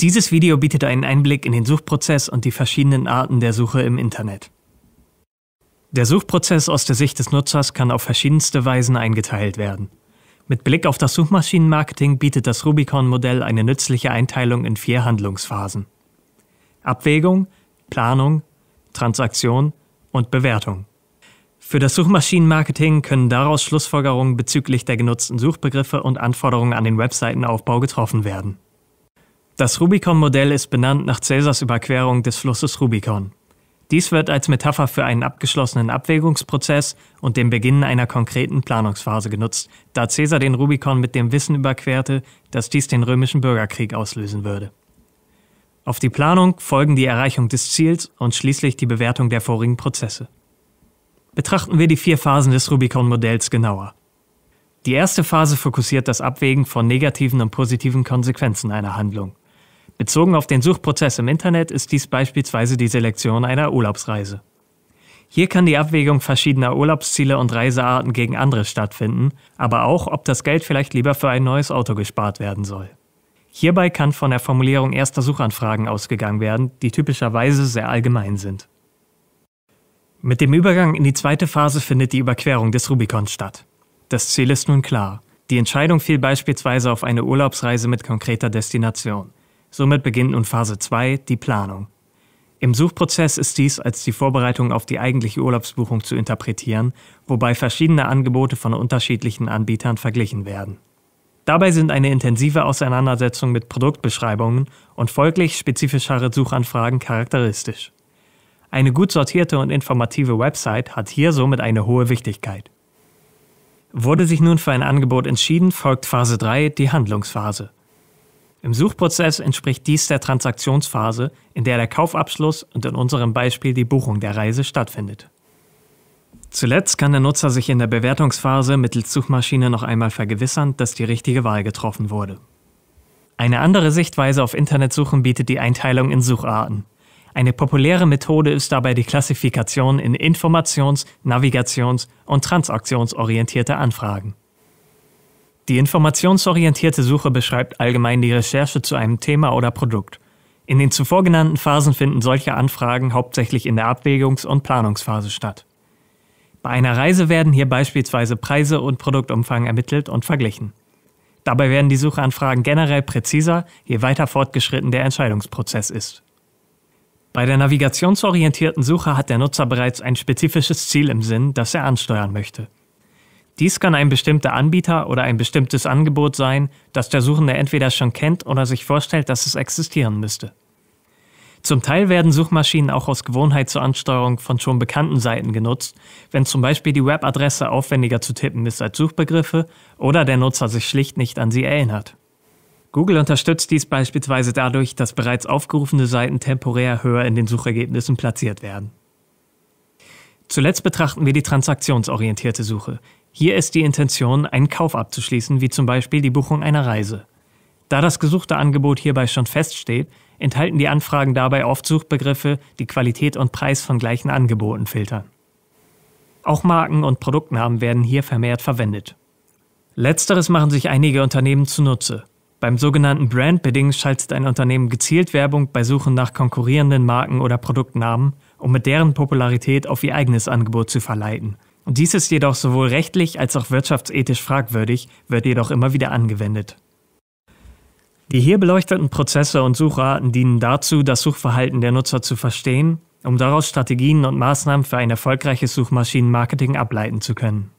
Dieses Video bietet einen Einblick in den Suchprozess und die verschiedenen Arten der Suche im Internet. Der Suchprozess aus der Sicht des Nutzers kann auf verschiedenste Weisen eingeteilt werden. Mit Blick auf das Suchmaschinenmarketing bietet das Rubicon-Modell eine nützliche Einteilung in vier Handlungsphasen. Abwägung, Planung, Transaktion und Bewertung. Für das Suchmaschinenmarketing können daraus Schlussfolgerungen bezüglich der genutzten Suchbegriffe und Anforderungen an den Webseitenaufbau getroffen werden. Das Rubicon-Modell ist benannt nach Cäsars Überquerung des Flusses Rubicon. Dies wird als Metapher für einen abgeschlossenen Abwägungsprozess und den Beginn einer konkreten Planungsphase genutzt, da Caesar den Rubicon mit dem Wissen überquerte, dass dies den römischen Bürgerkrieg auslösen würde. Auf die Planung folgen die Erreichung des Ziels und schließlich die Bewertung der vorigen Prozesse. Betrachten wir die vier Phasen des Rubicon-Modells genauer. Die erste Phase fokussiert das Abwägen von negativen und positiven Konsequenzen einer Handlung. Bezogen auf den Suchprozess im Internet ist dies beispielsweise die Selektion einer Urlaubsreise. Hier kann die Abwägung verschiedener Urlaubsziele und Reisearten gegen andere stattfinden, aber auch, ob das Geld vielleicht lieber für ein neues Auto gespart werden soll. Hierbei kann von der Formulierung erster Suchanfragen ausgegangen werden, die typischerweise sehr allgemein sind. Mit dem Übergang in die zweite Phase findet die Überquerung des Rubikons statt. Das Ziel ist nun klar. Die Entscheidung fiel beispielsweise auf eine Urlaubsreise mit konkreter Destination. Somit beginnt nun Phase 2, die Planung. Im Suchprozess ist dies als die Vorbereitung auf die eigentliche Urlaubsbuchung zu interpretieren, wobei verschiedene Angebote von unterschiedlichen Anbietern verglichen werden. Dabei sind eine intensive Auseinandersetzung mit Produktbeschreibungen und folglich spezifischere Suchanfragen charakteristisch. Eine gut sortierte und informative Website hat hier somit eine hohe Wichtigkeit. Wurde sich nun für ein Angebot entschieden, folgt Phase 3, die Handlungsphase. Im Suchprozess entspricht dies der Transaktionsphase, in der der Kaufabschluss und in unserem Beispiel die Buchung der Reise stattfindet. Zuletzt kann der Nutzer sich in der Bewertungsphase mittels Suchmaschine noch einmal vergewissern, dass die richtige Wahl getroffen wurde. Eine andere Sichtweise auf Internetsuchen bietet die Einteilung in Sucharten. Eine populäre Methode ist dabei die Klassifikation in informations-, navigations- und transaktionsorientierte Anfragen. Die informationsorientierte Suche beschreibt allgemein die Recherche zu einem Thema oder Produkt. In den zuvor genannten Phasen finden solche Anfragen hauptsächlich in der Abwägungs- und Planungsphase statt. Bei einer Reise werden hier beispielsweise Preise und Produktumfang ermittelt und verglichen. Dabei werden die Suchanfragen generell präziser, je weiter fortgeschritten der Entscheidungsprozess ist. Bei der navigationsorientierten Suche hat der Nutzer bereits ein spezifisches Ziel im Sinn, das er ansteuern möchte. Dies kann ein bestimmter Anbieter oder ein bestimmtes Angebot sein, das der Suchende entweder schon kennt oder sich vorstellt, dass es existieren müsste. Zum Teil werden Suchmaschinen auch aus Gewohnheit zur Ansteuerung von schon bekannten Seiten genutzt, wenn zum Beispiel die Webadresse aufwendiger zu tippen ist als Suchbegriffe oder der Nutzer sich schlicht nicht an sie erinnert. Google unterstützt dies beispielsweise dadurch, dass bereits aufgerufene Seiten temporär höher in den Suchergebnissen platziert werden. Zuletzt betrachten wir die transaktionsorientierte Suche, hier ist die Intention, einen Kauf abzuschließen, wie zum Beispiel die Buchung einer Reise. Da das gesuchte Angebot hierbei schon feststeht, enthalten die Anfragen dabei oft Suchbegriffe, die Qualität und Preis von gleichen Angeboten filtern. Auch Marken und Produktnamen werden hier vermehrt verwendet. Letzteres machen sich einige Unternehmen zunutze. Beim sogenannten Brand Bidding schaltet ein Unternehmen gezielt Werbung bei Suchen nach konkurrierenden Marken oder Produktnamen, um mit deren Popularität auf ihr eigenes Angebot zu verleiten – dies ist jedoch sowohl rechtlich als auch wirtschaftsethisch fragwürdig, wird jedoch immer wieder angewendet. Die hier beleuchteten Prozesse und Sucharten dienen dazu, das Suchverhalten der Nutzer zu verstehen, um daraus Strategien und Maßnahmen für ein erfolgreiches Suchmaschinenmarketing ableiten zu können.